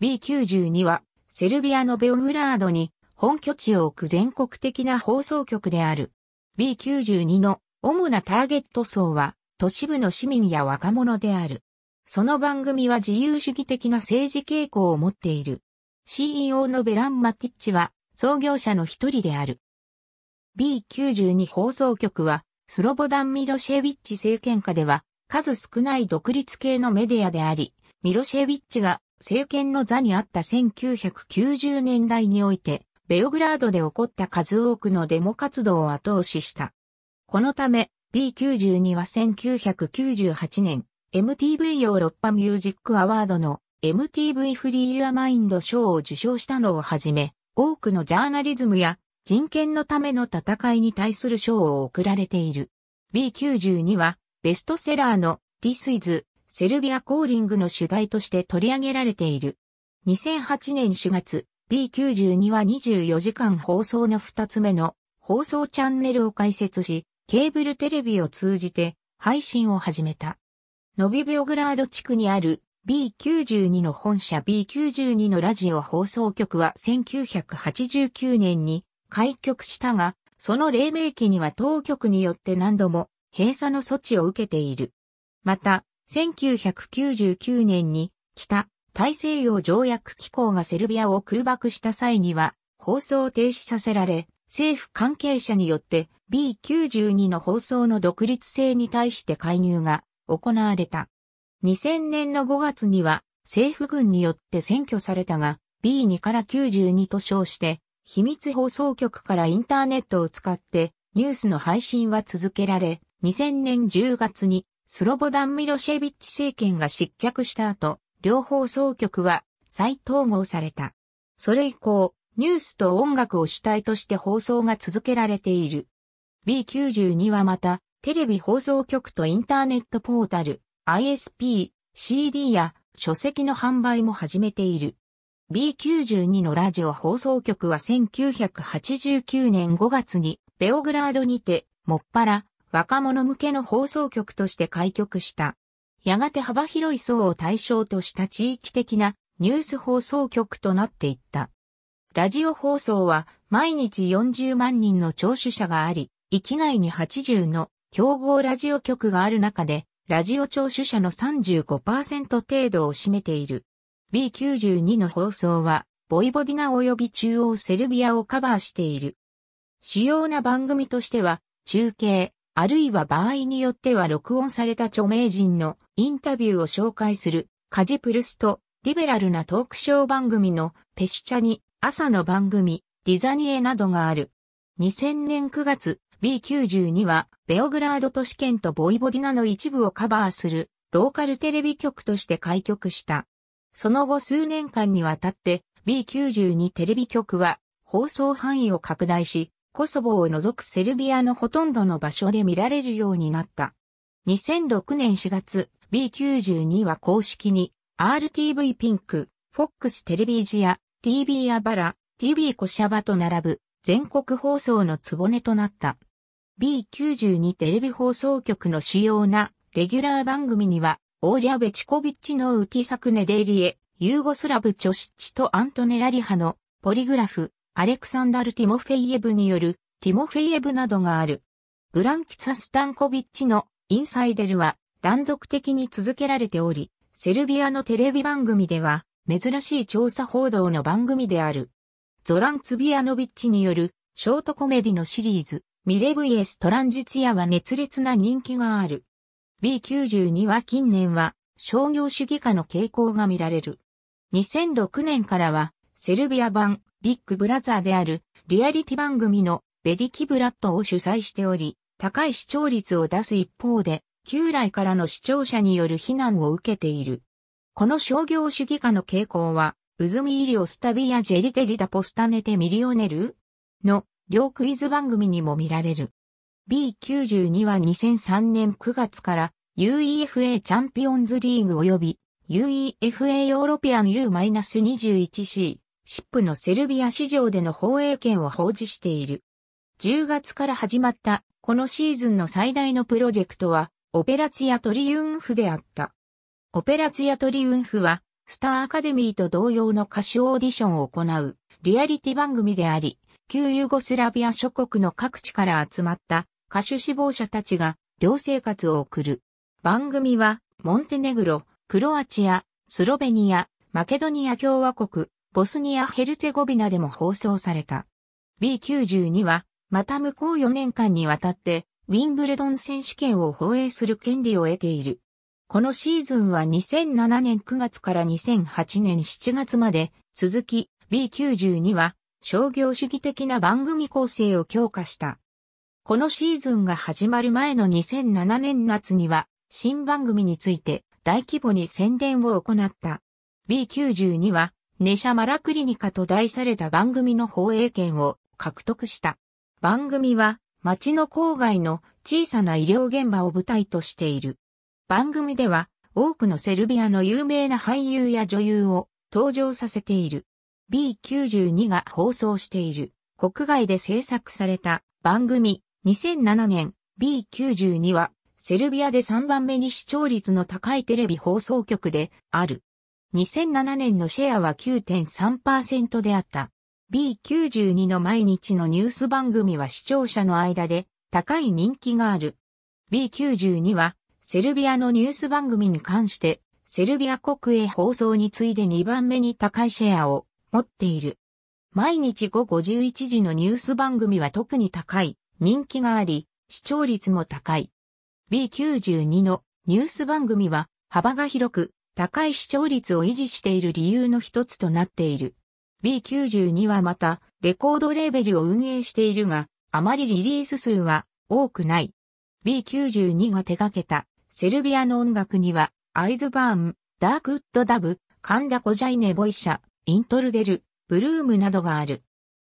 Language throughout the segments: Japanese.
B92 は、セルビアのベオグラードに本拠地を置く全国的な放送局である。B92 の主なターゲット層は、都市部の市民や若者である。その番組は自由主義的な政治傾向を持っている。CEO のベラン・マティッチは創業者の一人である。B92 放送局は、スロボダン・ミロシェビッチ政権下では、数少ない独立系のメディアであり、ミロシェビッチが政権の座にあった1990年代において、ベオグラードで起こった数多くのデモ活動を後押しした。このため、B92 は1998年、MTV ヨーロッパミュージックアワードの MTV フリーユアマインド賞を受賞したのをはじめ、多くのジャーナリズムや人権のための戦いに対する賞を贈られている。B92 はベストセラーの This is セルビアコーリングの主題として取り上げられている。2008年4月、B92 は24時間放送の2つ目の放送チャンネルを開設し、ケーブルテレビを通じて配信を始めた。ノビビオグラード地区にある B92 の本社 B92 のラジオ放送局は1989年に開局したが、その黎明期には当局によって何度も閉鎖の措置を受けている。また、1999年に北大西洋条約機構がセルビアを空爆した際には放送を停止させられ、政府関係者によって B92 の放送の独立性に対して介入が行われた。2000年の5月には政府軍によって占拠されたが B2 から92と称して秘密放送局からインターネットを使ってニュースの配信は続けられ、2000年10月にスロボダン・ミロシェビッチ政権が失脚した後、両放送局は再統合された。それ以降、ニュースと音楽を主体として放送が続けられている。B92 はまた、テレビ放送局とインターネットポータル、ISP、CD や書籍の販売も始めている。B92 のラジオ放送局は1989年5月に、ベオグラードにて、もっぱら、若者向けの放送局として開局した。やがて幅広い層を対象とした地域的なニュース放送局となっていった。ラジオ放送は毎日40万人の聴取者があり、域内に80の競合ラジオ局がある中で、ラジオ聴取者の35%程度を占めている。B92 の放送は、ボイボディナ及び中央セルビアをカバーしている。主要な番組としては、中継、あるいは場合によっては録音された著名人のインタビューを紹介するカジプルスとリベラルなトークショー番組のペシチャに朝の番組ディザニエなどがある。2000年9月 B92 はベオグラード都市圏とボイボディナの一部をカバーするローカルテレビ局として開局した。その後数年間にわたって B92 テレビ局は放送範囲を拡大し、コソボを除くセルビアのほとんどの場所で見られるようになった。2006年4月、B92 は公式に RTV ピンク、FOX テレビジア、TV アバラ、TV コシャバと並ぶ全国放送のつぼねとなった。B92 テレビ放送局の主要なレギュラー番組には、オーリャ・ベチコビッチのウティサクネデイリエ、ユーゴスラブ・チョシッチとアントネ・ラリハのポリグラフ、アレクサンダル・ティモフェイエブによるティモフェイエブなどがある。ブランキサ・スタンコビッチのインサイデルは断続的に続けられており、セルビアのテレビ番組では珍しい調査報道の番組である。ゾラン・ツビアノビッチによるショートコメディのシリーズ、ミレブイエス・トランジツヤアは熱烈な人気がある。B92 は近年は商業主義化の傾向が見られる。2006年からはセルビア版ビッグブラザーであるリアリティ番組のベディキブラッドを主催しており、高い視聴率を出す一方で、旧来からの視聴者による非難を受けている。この商業主義化の傾向は、ウズミイリオスタビアジェリテリダポスタネテミリオネルの両クイズ番組にも見られる。B92 は2003年9月から UEFA チャンピオンズリーグ及び UEFA ヨーロピアン U-21C シップのセルビア市場での放映権を保持している。10月から始まったこのシーズンの最大のプロジェクトは、オペラツィアトリウンフであった。オペラツィアトリウンフは、スターアカデミーと同様の歌手オーディションを行う、リアリティ番組であり、旧ユーゴスラビア諸国の各地から集まった歌手志望者たちが、寮生活を送る。番組は、モンテネグロ、クロアチア、スロベニア、マケドニア共和国、ボスニア・ヘルツェゴビナでも放送された。B92 は、また向こう4年間にわたって、ウィンブルドン選手権を放映する権利を得ている。このシーズンは2007年9月から2008年7月まで続き B92 は商業主義的な番組構成を強化した。このシーズンが始まる前の2007年夏には新番組について大規模に宣伝を行った。B92 はネシャマラクリニカと題された番組の放映権を獲得した。番組は町の郊外の小さな医療現場を舞台としている。番組では多くのセルビアの有名な俳優や女優を登場させている。B92 が放送している国外で制作された番組2007年 B92 はセルビアで3番目に視聴率の高いテレビ放送局である。2007年のシェアは9.3%であった。B92 の毎日のニュース番組は視聴者の間で高い人気がある。B92 はセルビアのニュース番組に関してセルビア国営放送に次いで2番目に高いシェアを持っている。毎日午後11時のニュース番組は特に高い人気があり、視聴率も高い。B92 のニュース番組は幅が広く高い視聴率を維持している理由の一つとなっている。B92 はまた、レコードレーベルを運営しているが、あまりリリース数は多くない。B92 が手掛けたセルビアの音楽には、アイズバーン、ダークウッドダブ、カンダコジャイネボイシャ、イントルデル、ブルームなどがある。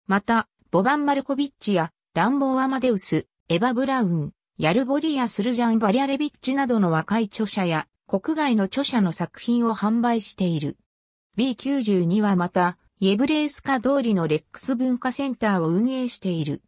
また、ボバン・マルコビッチや、ランボー・アマデウス、エヴァ・ブラウン、ヤルボリア・スルジャン・バリアレビッチなどの若い著者や国外の著者の作品を販売している。B92 はまた、イェブレースカ通りのレックス文化センターを運営している。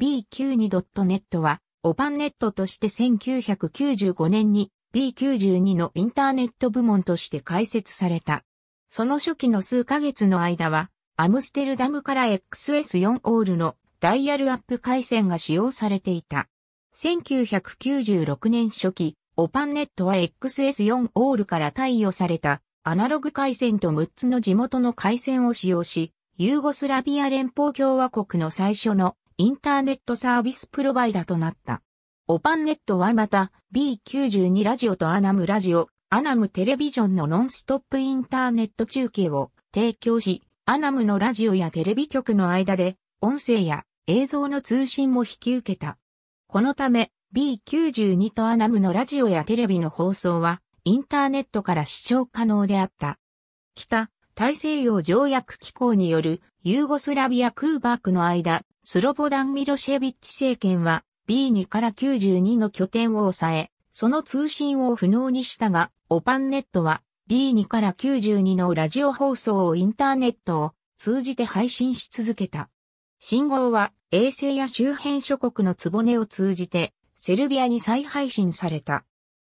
B92.net は、オパンネットとして1995年に B92 のインターネット部門として開設された。その初期の数ヶ月の間は、アムステルダムから XS4 オールのダイヤルアップ回線が使用されていた。1996年初期、オパンネットは XS4 オールから貸与されたアナログ回線と6つの地元の回線を使用し、ユーゴスラビア連邦共和国の最初のインターネットサービスプロバイダとなった。オパンネットはまた B92 ラジオとアナムラジオ、アナムテレビジョンのノンストップインターネット中継を提供し、アナムのラジオやテレビ局の間で音声や映像の通信も引き受けた。このため、B92 とアナムのラジオやテレビの放送は、インターネットから視聴可能であった。北、大西洋条約機構によるユーゴスラビア・クーバークの間、スロボダン・ミロシェビッチ政権は B2 から92の拠点を抑え、その通信を不能にしたが、オパンネットは B2 から92のラジオ放送をインターネットを通じて配信し続けた。信号は衛星や周辺諸国のツボネを通じてセルビアに再配信された。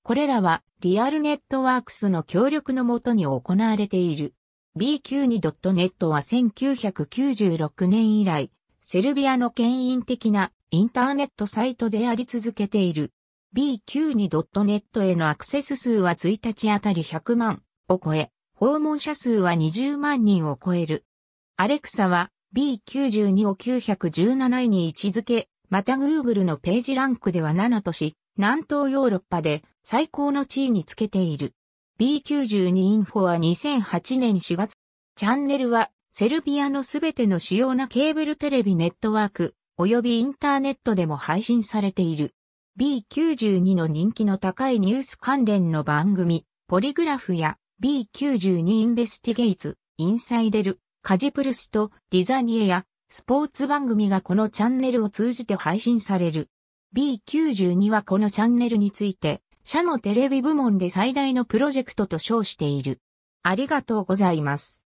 これらはリアルネットワークスの協力のもとに行われている。b92.net は1996年以来、セルビアの牽引的なインターネットサイトであり続けている。b92.net へのアクセス数は1日あたり100万を超え、訪問者数は20万人を超える。アレクサは B92 を917位に位置づけ、また Google のページランクでは7とし、南東ヨーロッパで最高の地位につけている。B92 インフォは2008年4月。チャンネルはセルビアのすべての主要なケーブルテレビネットワーク、及びインターネットでも配信されている。B92 の人気の高いニュース関連の番組、ポリグラフや B92 インベスティゲイツ、インサイデル、カジプルスとディザニエやスポーツ番組がこのチャンネルを通じて配信される。B92 はこのチャンネルについて、社のテレビ部門で最大のプロジェクトと称している。ありがとうございます。